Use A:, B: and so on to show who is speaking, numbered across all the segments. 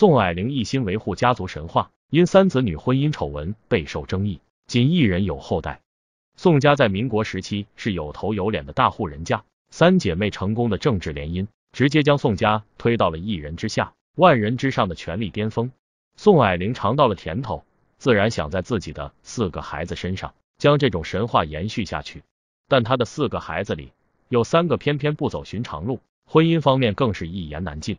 A: 宋霭龄一心维护家族神话，因三子女婚姻丑闻备受争议，仅一人有后代。宋家在民国时期是有头有脸的大户人家，三姐妹成功的政治联姻，直接将宋家推到了一人之下、万人之上的权力巅峰。宋霭龄尝到了甜头，自然想在自己的四个孩子身上将这种神话延续下去。但她的四个孩子里，有三个偏偏不走寻常路，婚姻方面更是一言难尽。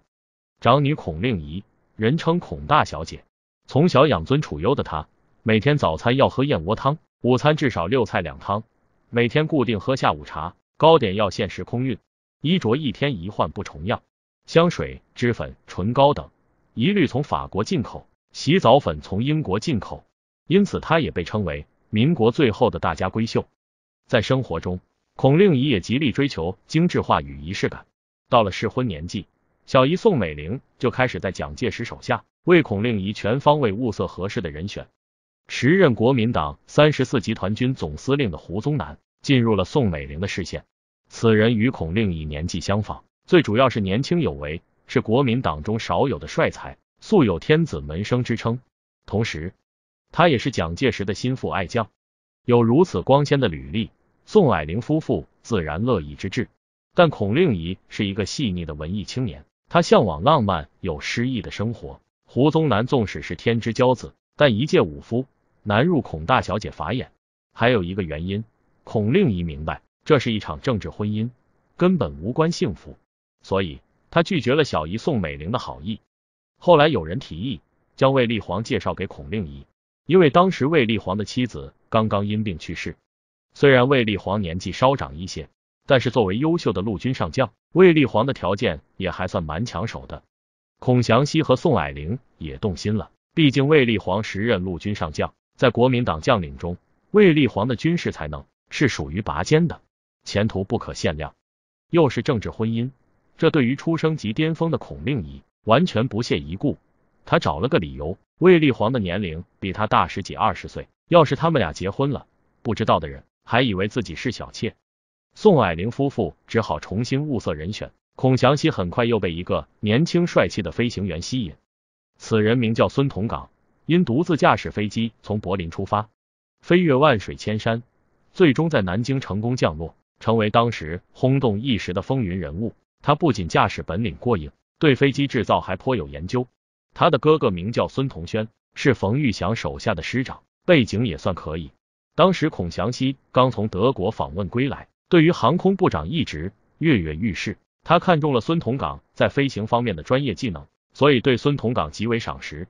A: 长女孔令仪。人称孔大小姐，从小养尊处优的她，每天早餐要喝燕窝汤，午餐至少六菜两汤，每天固定喝下午茶，糕点要限时空运，衣着一天一换不重样，香水、脂粉、唇膏等一律从法国进口，洗澡粉从英国进口，因此她也被称为民国最后的大家闺秀。在生活中，孔令仪也极力追求精致化与仪式感，到了适婚年纪。小姨宋美龄就开始在蒋介石手下为孔令仪全方位物色合适的人选。时任国民党三十四集团军总司令的胡宗南进入了宋美龄的视线。此人与孔令仪年纪相仿，最主要是年轻有为，是国民党中少有的帅才，素有“天子门生”之称。同时，他也是蒋介石的心腹爱将。有如此光鲜的履历，宋霭龄夫妇自然乐意之至。但孔令仪是一个细腻的文艺青年。他向往浪漫有诗意的生活。胡宗南纵使是天之骄子，但一介武夫，难入孔大小姐法眼。还有一个原因，孔令仪明白，这是一场政治婚姻，根本无关幸福，所以他拒绝了小姨宋美龄的好意。后来有人提议将卫立煌介绍给孔令仪，因为当时卫立煌的妻子刚刚因病去世。虽然卫立煌年纪稍长一些，但是作为优秀的陆军上将。卫立煌的条件也还算蛮抢手的，孔祥熙和宋霭龄也动心了。毕竟卫立煌时任陆军上将，在国民党将领中，卫立煌的军事才能是属于拔尖的，前途不可限量。又是政治婚姻，这对于出生即巅峰的孔令仪完全不屑一顾。他找了个理由，卫立煌的年龄比他大十几二十岁，要是他们俩结婚了，不知道的人还以为自己是小妾。宋霭龄夫妇只好重新物色人选。孔祥熙很快又被一个年轻帅气的飞行员吸引。此人名叫孙同岗，因独自驾驶飞机从柏林出发，飞越万水千山，最终在南京成功降落，成为当时轰动一时的风云人物。他不仅驾驶本领过硬，对飞机制造还颇有研究。他的哥哥名叫孙同轩，是冯玉祥手下的师长，背景也算可以。当时孔祥熙刚从德国访问归来。对于航空部长一职，跃跃欲试。他看中了孙同岗在飞行方面的专业技能，所以对孙同岗极为赏识。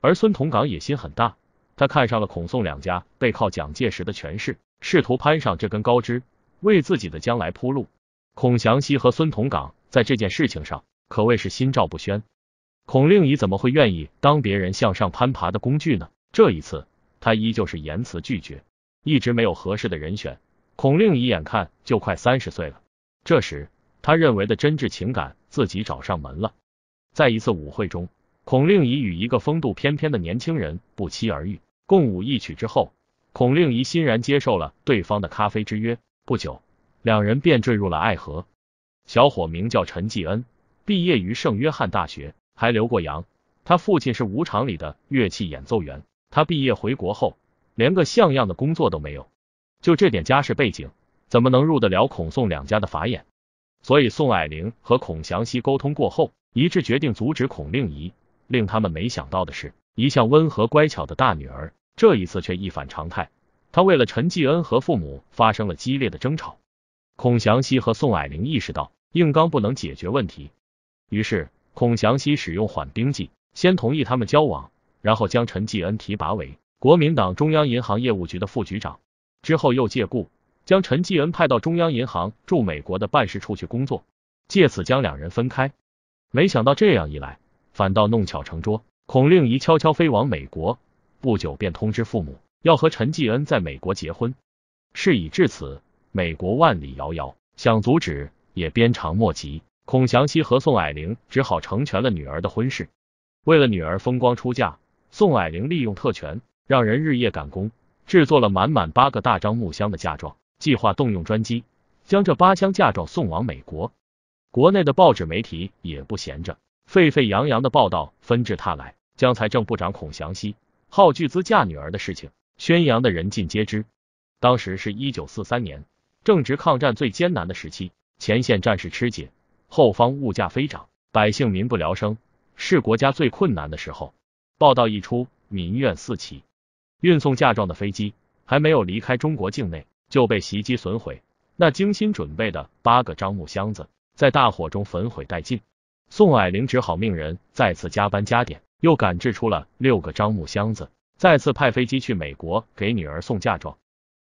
A: 而孙同岗野心很大，他看上了孔宋两家背靠蒋介石的权势，试图攀上这根高枝，为自己的将来铺路。孔祥熙和孙同岗在这件事情上可谓是心照不宣。孔令仪怎么会愿意当别人向上攀爬的工具呢？这一次，他依旧是言辞拒绝，一直没有合适的人选。孔令仪眼看就快三十岁了，这时他认为的真挚情感自己找上门了。在一次舞会中，孔令仪与一个风度翩翩的年轻人不期而遇，共舞一曲之后，孔令仪欣然接受了对方的咖啡之约。不久，两人便坠入了爱河。小伙名叫陈继恩，毕业于圣约翰大学，还留过洋。他父亲是舞场里的乐器演奏员。他毕业回国后，连个像样的工作都没有。就这点家世背景，怎么能入得了孔宋两家的法眼？所以宋霭龄和孔祥熙沟通过后，一致决定阻止孔令仪。令他们没想到的是，一向温和乖巧的大女儿这一次却一反常态，她为了陈继恩和父母发生了激烈的争吵。孔祥熙和宋霭龄意识到硬刚不能解决问题，于是孔祥熙使用缓兵计，先同意他们交往，然后将陈继恩提拔为国民党中央银行业务局的副局长。之后又借故将陈继恩派到中央银行驻美国的办事处去工作，借此将两人分开。没想到这样一来，反倒弄巧成拙。孔令仪悄悄飞往美国，不久便通知父母要和陈继恩在美国结婚。事已至此，美国万里遥遥，想阻止也鞭长莫及。孔祥熙和宋霭龄只好成全了女儿的婚事。为了女儿风光出嫁，宋霭龄利用特权，让人日夜赶工。制作了满满八个大张木箱的嫁妆，计划动用专机将这八箱嫁妆送往美国。国内的报纸媒体也不闲着，沸沸扬扬的报道纷至沓来，将财政部长孔祥熙耗巨资嫁女儿的事情宣扬的人尽皆知。当时是一九四三年，正值抗战最艰难的时期，前线战事吃紧，后方物价飞涨，百姓民不聊生，是国家最困难的时候。报道一出，民怨四起。运送嫁妆的飞机还没有离开中国境内，就被袭击损毁。那精心准备的八个樟木箱子在大火中焚毁殆尽。宋霭龄只好命人再次加班加点，又赶制出了六个樟木箱子，再次派飞机去美国给女儿送嫁妆。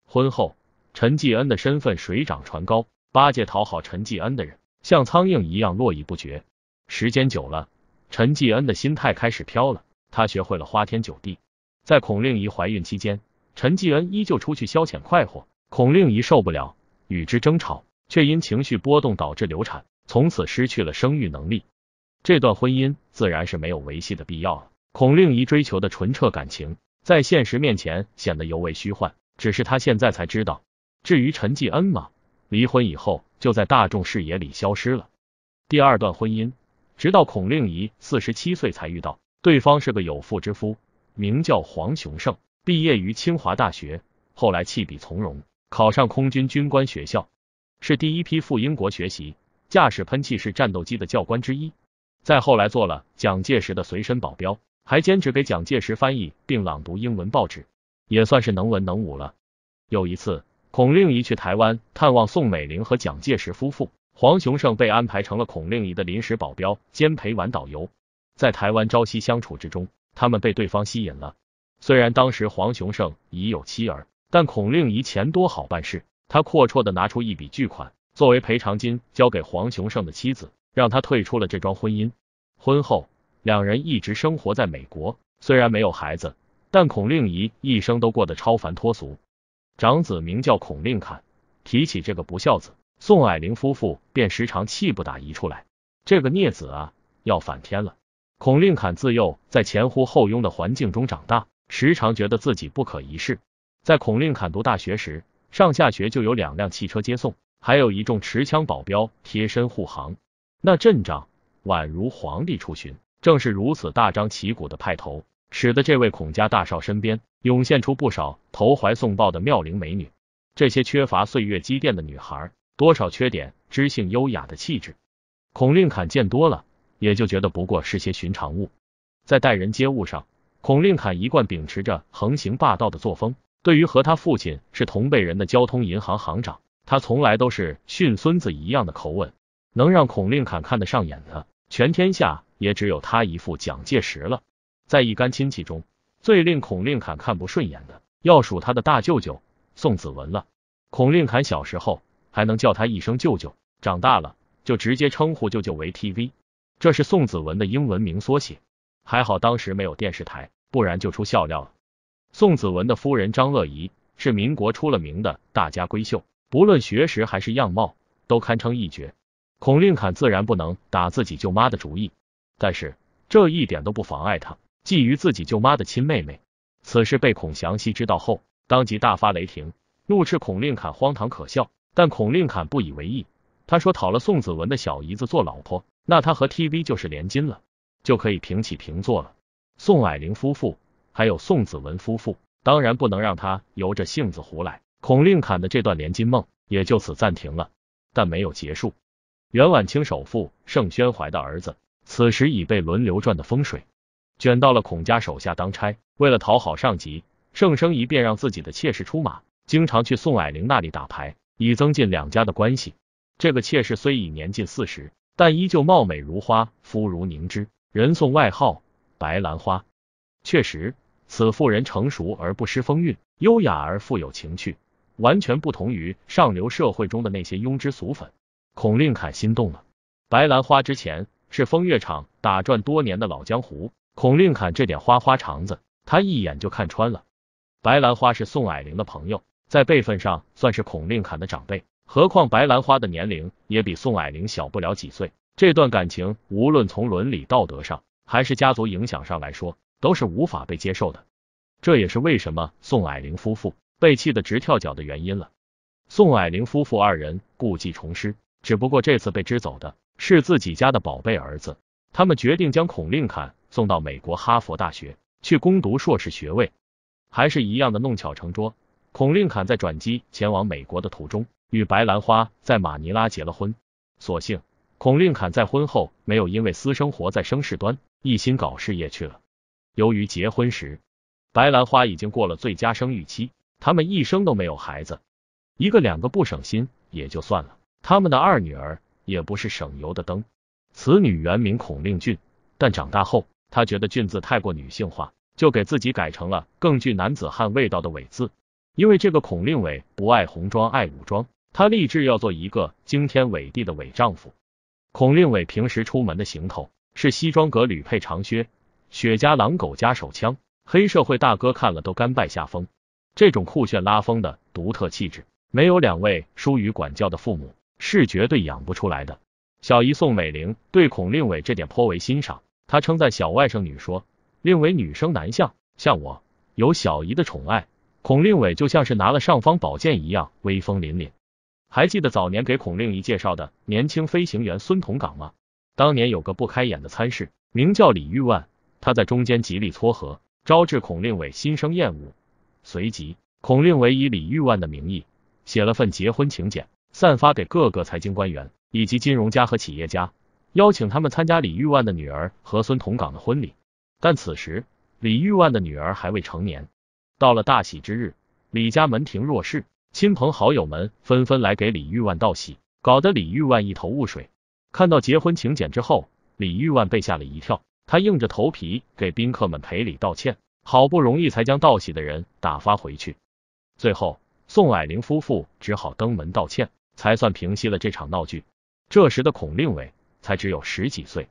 A: 婚后，陈继恩的身份水涨船高，巴结讨好陈继恩的人像苍蝇一样络绎不绝。时间久了，陈继恩的心态开始飘了，他学会了花天酒地。在孔令仪怀孕期间，陈继恩依旧出去消遣快活。孔令仪受不了，与之争吵，却因情绪波动导致流产，从此失去了生育能力。这段婚姻自然是没有维系的必要了。孔令仪追求的纯澈感情，在现实面前显得尤为虚幻。只是她现在才知道，至于陈继恩嘛，离婚以后就在大众视野里消失了。第二段婚姻，直到孔令仪四十七岁才遇到，对方是个有妇之夫。名叫黄雄胜，毕业于清华大学，后来弃笔从戎，考上空军军官学校，是第一批赴英国学习驾驶喷气式战斗机的教官之一。再后来做了蒋介石的随身保镖，还兼职给蒋介石翻译并朗读英文报纸，也算是能文能武了。有一次，孔令仪去台湾探望宋美龄和蒋介石夫妇，黄雄胜被安排成了孔令仪的临时保镖兼陪玩导游，在台湾朝夕相处之中。他们被对方吸引了。虽然当时黄雄胜已有妻儿，但孔令仪钱多好办事，他阔绰的拿出一笔巨款作为赔偿金交给黄雄胜的妻子，让他退出了这桩婚姻。婚后，两人一直生活在美国。虽然没有孩子，但孔令仪一生都过得超凡脱俗。长子名叫孔令侃。提起这个不孝子，宋霭龄夫妇便时常气不打一处来。这个孽子啊，要反天了！孔令侃自幼在前呼后拥的环境中长大，时常觉得自己不可一世。在孔令侃读大学时，上下学就有两辆汽车接送，还有一众持枪保镖贴身护航，那阵仗宛如皇帝出巡。正是如此大张旗鼓的派头，使得这位孔家大少身边涌现出不少投怀送抱的妙龄美女。这些缺乏岁月积淀的女孩，多少缺点知性优雅的气质，孔令侃见多了。也就觉得不过是些寻常物，在待人接物上，孔令侃一贯秉持着横行霸道的作风。对于和他父亲是同辈人的交通银行行长，他从来都是训孙子一样的口吻。能让孔令侃看得上眼的，全天下也只有他一副蒋介石了。在一干亲戚中，最令孔令侃看不顺眼的，要数他的大舅舅宋子文了。孔令侃小时候还能叫他一声舅舅，长大了就直接称呼舅舅为 TV。这是宋子文的英文名缩写，还好当时没有电视台，不然就出笑料了。宋子文的夫人张乐怡是民国出了名的大家闺秀，不论学识还是样貌，都堪称一绝。孔令侃自然不能打自己舅妈的主意，但是这一点都不妨碍他觊觎自己舅妈的亲妹妹。此事被孔祥熙知道后，当即大发雷霆，怒斥孔令侃荒唐可笑。但孔令侃不以为意，他说讨了宋子文的小姨子做老婆。那他和 TV 就是连襟了，就可以平起平坐了。宋霭龄夫妇还有宋子文夫妇，当然不能让他由着性子胡来。孔令侃的这段连襟梦也就此暂停了，但没有结束。袁婉清首富盛宣怀的儿子，此时已被轮流转的风水卷到了孔家手下当差。为了讨好上级，盛生一便让自己的妾室出马，经常去宋霭龄那里打牌，以增进两家的关系。这个妾室虽已年近四十。但依旧貌美如花，肤如凝脂，人送外号“白兰花”。确实，此妇人成熟而不失风韵，优雅而富有情趣，完全不同于上流社会中的那些庸脂俗粉。孔令侃心动了。白兰花之前是风月场打转多年的老江湖，孔令侃这点花花肠子，他一眼就看穿了。白兰花是宋霭龄的朋友，在辈分上算是孔令侃的长辈。何况白兰花的年龄也比宋霭龄小不了几岁，这段感情无论从伦理道德上还是家族影响上来说，都是无法被接受的。这也是为什么宋霭龄夫妇被气得直跳脚的原因了。宋霭龄夫妇二人故技重施，只不过这次被支走的是自己家的宝贝儿子，他们决定将孔令侃送到美国哈佛大学去攻读硕士学位，还是一样的弄巧成拙。孔令侃在转机前往美国的途中。与白兰花在马尼拉结了婚，所幸孔令侃在婚后没有因为私生活在生事端，一心搞事业去了。由于结婚时白兰花已经过了最佳生育期，他们一生都没有孩子，一个两个不省心也就算了，他们的二女儿也不是省油的灯。此女原名孔令俊，但长大后她觉得俊字太过女性化，就给自己改成了更具男子汉味道的伟字。因为这个孔令伟不爱红装爱武装。他立志要做一个惊天伟地的伪丈夫。孔令伟平时出门的行头是西装革履配长靴、雪茄、狼狗加手枪，黑社会大哥看了都甘拜下风。这种酷炫拉风的独特气质，没有两位疏于管教的父母是绝对养不出来的。小姨宋美龄对孔令伟这点颇为欣赏，她称赞小外甥女说：“令伟女生男相，像我有小姨的宠爱，孔令伟就像是拿了尚方宝剑一样威风凛凛。”还记得早年给孔令仪介绍的年轻飞行员孙同岗吗？当年有个不开眼的参事，名叫李玉万，他在中间极力撮合，招致孔令伟心生厌恶。随即，孔令伟以李玉万的名义写了份结婚请柬，散发给各个财经官员以及金融家和企业家，邀请他们参加李玉万的女儿和孙同岗的婚礼。但此时李玉万的女儿还未成年。到了大喜之日，李家门庭若市。亲朋好友们纷纷来给李玉万道喜，搞得李玉万一头雾水。看到结婚请柬之后，李玉万被吓了一跳，他硬着头皮给宾客们赔礼道歉，好不容易才将道喜的人打发回去。最后，宋霭龄夫妇只好登门道歉，才算平息了这场闹剧。这时的孔令伟才只有十几岁，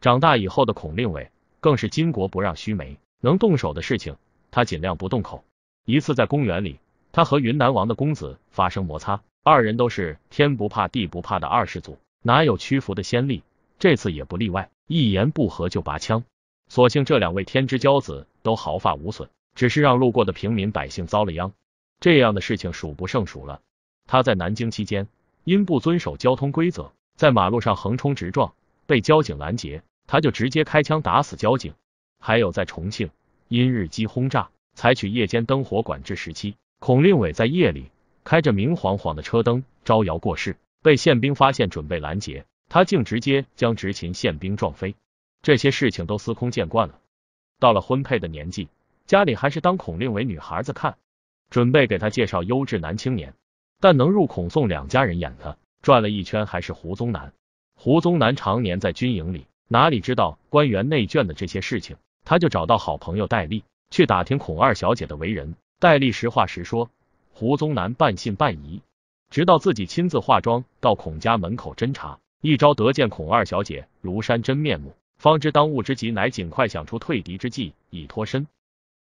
A: 长大以后的孔令伟更是巾帼不让须眉，能动手的事情他尽量不动口。一次在公园里。他和云南王的公子发生摩擦，二人都是天不怕地不怕的二世祖，哪有屈服的先例？这次也不例外，一言不合就拔枪。所幸这两位天之骄子都毫发无损，只是让路过的平民百姓遭了殃。这样的事情数不胜数了。他在南京期间，因不遵守交通规则，在马路上横冲直撞，被交警拦截，他就直接开枪打死交警。还有在重庆，因日机轰炸，采取夜间灯火管制时期。孔令伟在夜里开着明晃晃的车灯招摇过市，被宪兵发现，准备拦截，他竟直接将执勤宪兵撞飞。这些事情都司空见惯了。到了婚配的年纪，家里还是当孔令伟女孩子看，准备给他介绍优质男青年。但能入孔宋两家人眼的，转了一圈还是胡宗南。胡宗南常年在军营里，哪里知道官员内卷的这些事情？他就找到好朋友戴笠去打听孔二小姐的为人。戴笠实话实说，胡宗南半信半疑，直到自己亲自化妆到孔家门口侦查，一朝得见孔二小姐庐山真面目，方知当务之急乃尽快想出退敌之计，以脱身。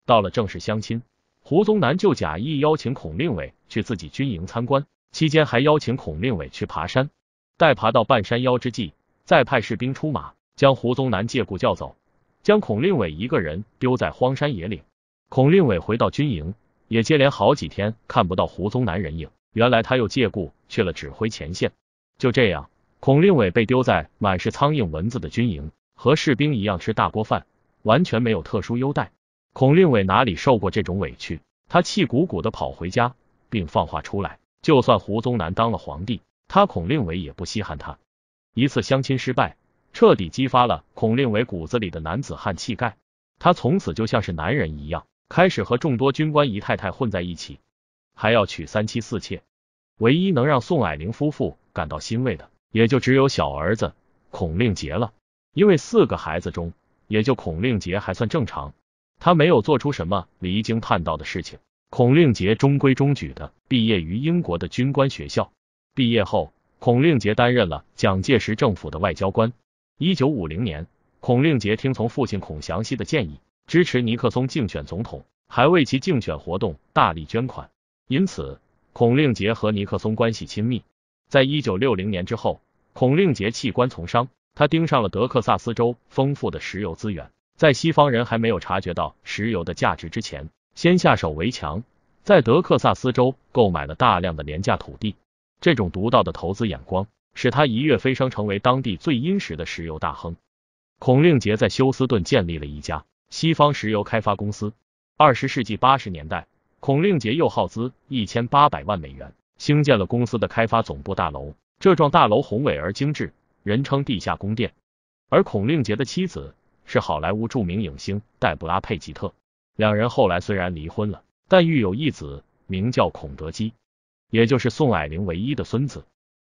A: 到了正式相亲，胡宗南就假意邀请孔令伟去自己军营参观，期间还邀请孔令伟去爬山。待爬到半山腰之际，再派士兵出马，将胡宗南借故叫走，将孔令伟一个人丢在荒山野岭。孔令伟回到军营。也接连好几天看不到胡宗南人影，原来他又借故去了指挥前线。就这样，孔令伟被丢在满是苍蝇蚊子的军营，和士兵一样吃大锅饭，完全没有特殊优待。孔令伟哪里受过这种委屈？他气鼓鼓的跑回家，并放话出来：就算胡宗南当了皇帝，他孔令伟也不稀罕他。一次相亲失败，彻底激发了孔令伟骨子里的男子汉气概，他从此就像是男人一样。开始和众多军官姨太太混在一起，还要娶三妻四妾。唯一能让宋霭龄夫妇感到欣慰的，也就只有小儿子孔令捷了。因为四个孩子中，也就孔令捷还算正常，他没有做出什么离经叛道的事情。孔令捷中规中矩的毕业于英国的军官学校，毕业后，孔令捷担任了蒋介石政府的外交官。一九五零年，孔令捷听从父亲孔祥熙的建议。支持尼克松竞选总统，还为其竞选活动大力捐款，因此孔令杰和尼克松关系亲密。在一九六零年之后，孔令杰弃官从商，他盯上了德克萨斯州丰富的石油资源，在西方人还没有察觉到石油的价值之前，先下手为强，在德克萨斯州购买了大量的廉价土地。这种独到的投资眼光使他一跃飞升，成为当地最殷实的石油大亨。孔令杰在休斯顿建立了一家。西方石油开发公司。二十世纪八十年代，孔令杰又耗资一千八百万美元兴建了公司的开发总部大楼。这幢大楼宏伟而精致，人称地下宫殿。而孔令杰的妻子是好莱坞著名影星黛布拉·佩吉特。两人后来虽然离婚了，但育有一子，名叫孔德基，也就是宋霭龄唯一的孙子。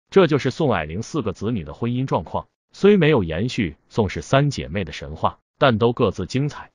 A: 这就是宋霭龄四个子女的婚姻状况，虽没有延续宋氏三姐妹的神话。但都各自精彩。